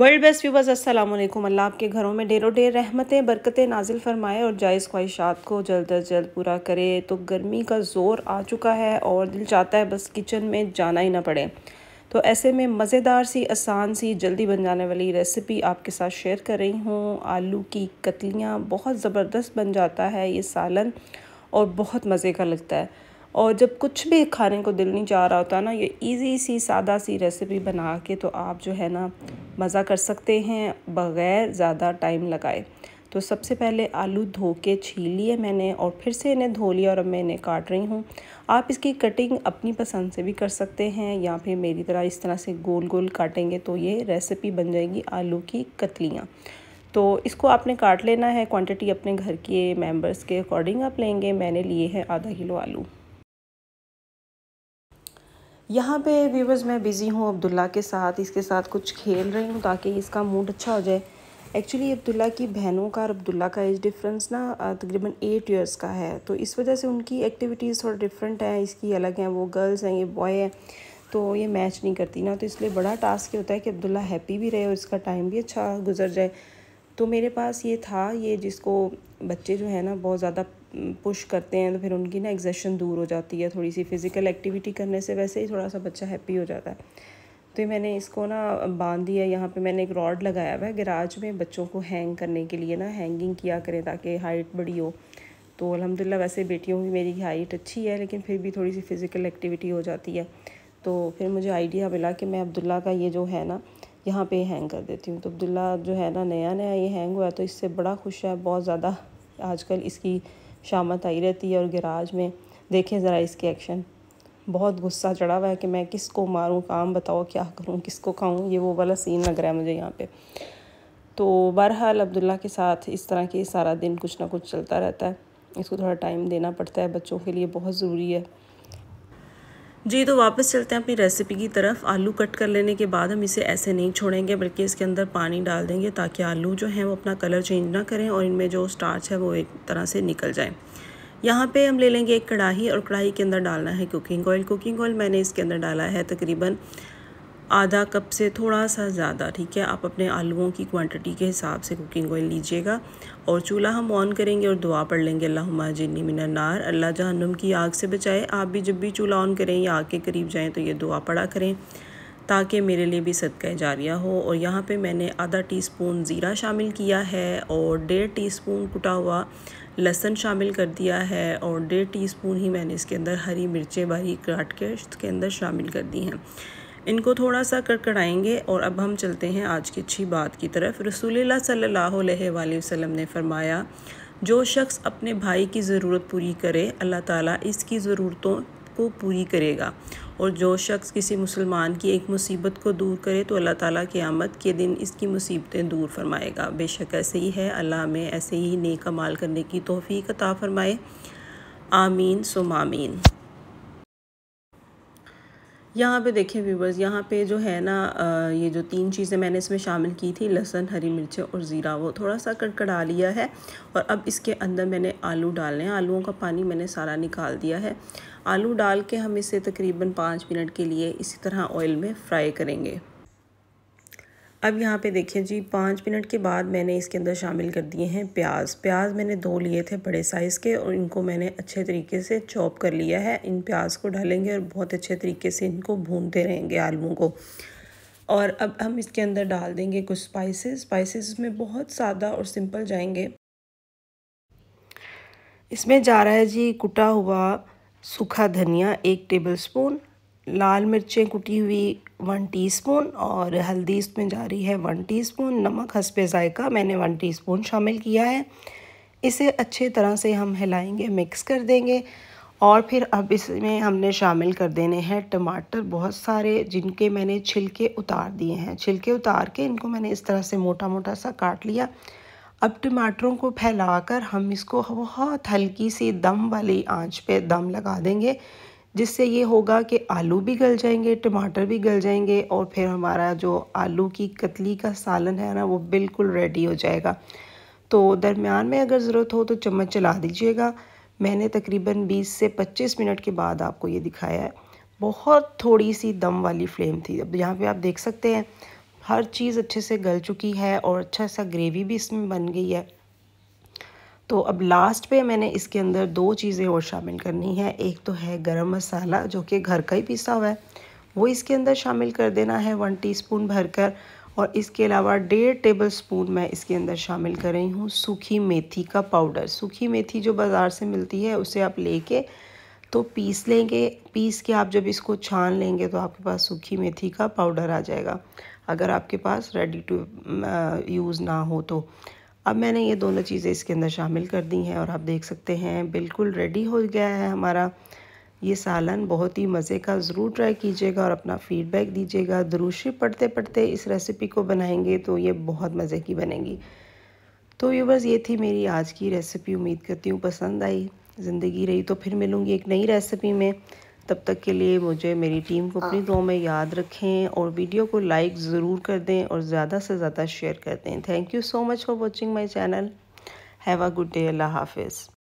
World best viewers अस्सलाम वालेकुम अल्लाह आपके घरों में ढेरों ढेर रहमतें बरकतें नाजिल फरमाए और जायज़ ख्वाहिशात को जल्द अज जल्द पूरा करे तो गर्मी का ज़ोर आ चुका है और दिल चाहता है बस किचन में जाना ही ना पड़े तो ऐसे में मज़ेदार सी आसान सी जल्दी बन जाने वाली रेसिपी आपके साथ शेयर कर रही हूँ आलू की कतलियाँ बहुत ज़बरदस्त बन जाता है ये सालन और बहुत मज़े का लगता है और जब कुछ भी खाने को दिल नहीं चाह रहा होता ना ये इजी सी सादा सी रेसिपी बना के तो आप जो है ना मज़ा कर सकते हैं बग़ैर ज़्यादा टाइम लगाए तो सबसे पहले आलू धो के छील लिए मैंने और फिर से इन्हें धो लिया और अब मैं इन्हें काट रही हूँ आप इसकी कटिंग अपनी पसंद से भी कर सकते हैं या फिर मेरी तरह इस तरह से गोल गोल काटेंगे तो ये रेसिपी बन जाएगी आलू की कतलियाँ तो इसको आपने काट लेना है क्वांटिटी अपने घर के मेंबर्स के अकॉर्डिंग आप लेंगे मैंने लिए हैं आधा किलो आलू यहाँ पे व्यूवर्स मैं बिज़ी हूँ अब्दुल्ला के साथ इसके साथ कुछ खेल रही हूँ ताकि इसका मूड अच्छा हो जाए एक्चुअली अब्दुल्ला की बहनों का और अब्दुल्ला का एज डिफरेंस ना तकरीबन एट इयर्स का है तो इस वजह से उनकी एक्टिविटीज़ थोड़ा डिफरेंट हैं इसकी अलग हैं वो गर्ल्स हैं ये बॉय हैं तो ये मैच नहीं करती ना तो इसलिए बड़ा टास्क ये होता है कि अब्दुल्ला हैप्पी भी रहे और इसका टाइम भी अच्छा गुजर जाए तो मेरे पास ये था ये जिसको बच्चे जो है ना बहुत ज़्यादा पुश करते हैं तो फिर उनकी ना एग्जेशन दूर हो जाती है थोड़ी सी फिज़िकल एक्टिविटी करने से वैसे ही थोड़ा सा बच्चा हैप्पी हो जाता है तो मैंने इसको ना बांध दिया यहाँ पे मैंने एक रॉड लगाया हुआ है गिराज में बच्चों को हैंग करने के लिए ना हैंगिंग किया करें ताकि हाइट बड़ी हो तो अलहमदिल्ला वैसे बेटियों की मेरी हाइट अच्छी है लेकिन फिर भी थोड़ी सी फ़िज़िकल एक्टिविटी हो जाती है तो फिर मुझे आइडिया मिला कि मैं अब्दुल्ला का ये जो है ना यहाँ पे हैंग कर देती हूँ तो अब्दुल्ला जो है ना नया नया ये हैंग हुआ है तो इससे बड़ा खुश है बहुत ज़्यादा आजकल इसकी शामत आई रहती है और गैराज में देखें ज़रा इसके एक्शन बहुत गुस्सा चढ़ा हुआ है कि मैं किस को मारूँ काम बताओ क्या करूँ किसको खाऊँ ये वो वाला सीन लग रहा है मुझे यहाँ पे तो बहरहाल अब्दुल्ला के साथ इस तरह के सारा दिन कुछ ना कुछ चलता रहता है इसको थोड़ा टाइम देना पड़ता है बच्चों के लिए बहुत ज़रूरी है जी तो वापस चलते हैं अपनी रेसिपी की तरफ आलू कट कर लेने के बाद हम इसे ऐसे नहीं छोड़ेंगे बल्कि इसके अंदर पानी डाल देंगे ताकि आलू जो हैं वो अपना कलर चेंज ना करें और इनमें जो स्टार्च है वो एक तरह से निकल जाए यहाँ पे हम ले लेंगे एक कढ़ाई और कढ़ाई के अंदर डालना है कुकिंग ऑयल कुकिंग ऑयल मैंने इसके अंदर डाला है तकरीबन आधा कप से थोड़ा सा ज़्यादा ठीक है आप अपने आलूओं की क्वांटिटी के हिसाब से कुकिंग ऑयल लीजिएगा और चूल्हा हम ऑन करेंगे और दुआ पढ़ लेंगे अल्लाह जिन्नी मिना नार अल्लाह जहन्नुम की आग से बचाए आप भी जब भी चूल्हा ऑन करें या आग के करीब जाएँ तो ये दुआ पढ़ा करें ताकि मेरे लिए भी सदका जारिया हो और यहाँ पर मैंने आधा स्पून ज़ीरा शामिल किया है और डेढ़ स्पून कुटा हुआ लहसन शामिल कर दिया है और डेढ़ स्पून ही मैंने इसके अंदर हरी मिर्चें बारीक काट के इसके अंदर शामिल कर दी हैं इनको थोड़ा सा कड़कड़ाएंगे और अब हम चलते हैं आज की अच्छी बात की तरफ रसूलुल्लाह सल्लल्लाहु अलैहि वसल्लम ने फरमाया जो शख्स अपने भाई की ज़रूरत पूरी करे अल्लाह ताला इसकी ज़रूरतों को पूरी करेगा और जो शख्स किसी मुसलमान की एक मुसीबत को दूर करे तो अल्लाह ताला आमद के दिन इसकी मुसीबतें दूर फरमाएगा बेशक ऐसे ही है अल्लाह में ऐसे ही नेक कमाल करने की तोहफी कता फ़रमाए आमीन सुमामीन यहाँ पे देखिए व्यूवर्स यहाँ पे जो है ना ये जो तीन चीज़ें मैंने इसमें शामिल की थी लहसन हरी मिर्चें और ज़ीरा वो थोड़ा सा कड़कड़ा लिया है और अब इसके अंदर मैंने आलू डालने हैं आलूओं का पानी मैंने सारा निकाल दिया है आलू डाल के हम इसे तकरीबन पाँच मिनट के लिए इसी तरह ऑयल में फ्राई करेंगे अब यहाँ पे देखिए जी पाँच मिनट के बाद मैंने इसके अंदर शामिल कर दिए हैं प्याज प्याज मैंने दो लिए थे बड़े साइज़ के और इनको मैंने अच्छे तरीके से चॉप कर लिया है इन प्याज को डालेंगे और बहुत अच्छे तरीके से इनको भूनते रहेंगे आलू को और अब हम इसके अंदर डाल देंगे कुछ स्पाइसेस स्पाइसेस में बहुत सादा और सिंपल जाएंगे इसमें जा रहा है जी कुटा हुआ सूखा धनिया एक टेबलस्पून लाल मिर्चें कुटी हुई वन टीस्पून और हल्दी इसमें जा रही है वन टीस्पून नमक हंसपे ज़ायका मैंने वन टीस्पून शामिल किया है इसे अच्छे तरह से हम हिलाएंगे मिक्स कर देंगे और फिर अब इसमें हमने शामिल कर देने हैं टमाटर बहुत सारे जिनके मैंने छिलके उतार दिए हैं छिलके उतार के इनको मैंने इस तरह से मोटा मोटा सा काट लिया अब टमाटरों को फैलाकर हम इसको बहुत हल्की सी दम वाली आंच पे दम लगा देंगे जिससे ये होगा कि आलू भी गल जाएंगे टमाटर भी गल जाएंगे और फिर हमारा जो आलू की कतली का सालन है ना वो बिल्कुल रेडी हो जाएगा तो दरमियान में अगर ज़रूरत हो तो चम्मच चला दीजिएगा मैंने तकरीबन 20 से 25 मिनट के बाद आपको ये दिखाया है बहुत थोड़ी सी दम वाली फ्लेम थी अब यहाँ पर आप देख सकते हैं हर चीज़ अच्छे से गल चुकी है और अच्छा सा ग्रेवी भी इसमें बन गई है तो अब लास्ट पे मैंने इसके अंदर दो चीज़ें और शामिल करनी है एक तो है गरम मसाला जो कि घर का ही पिसा हुआ है वो इसके अंदर शामिल कर देना है वन टीस्पून भरकर और इसके अलावा डेढ़ टेबल स्पून मैं इसके अंदर शामिल कर रही हूँ सूखी मेथी का पाउडर सूखी मेथी जो बाज़ार से मिलती है उसे आप लेके तो पीस लेंगे पीस के आप जब इसको छान लेंगे तो आपके पास सूखी मेथी का पाउडर आ जाएगा अगर आपके पास रेडी टू यूज़ ना हो तो अब मैंने ये दोनों चीज़ें इसके अंदर शामिल कर दी हैं और आप देख सकते हैं बिल्कुल रेडी हो गया है हमारा ये सालन बहुत ही मज़े का ज़रूर ट्राई कीजिएगा और अपना फीडबैक दीजिएगा दुरुशी पढ़ते पढ़ते इस रेसिपी को बनाएंगे तो ये बहुत मज़े की बनेगी तो व्यूवर्स ये थी मेरी आज की रेसिपी उम्मीद करती हूँ पसंद आई ज़िंदगी रही तो फिर मिलूँगी एक नई रेसिपी में तब तक के लिए मुझे मेरी टीम को अपनी हाँ। दुआ में याद रखें और वीडियो को लाइक ज़रूर कर दें और ज़्यादा से ज़्यादा शेयर कर दें thank you so much for watching my channel have a good day Allah हाफिज़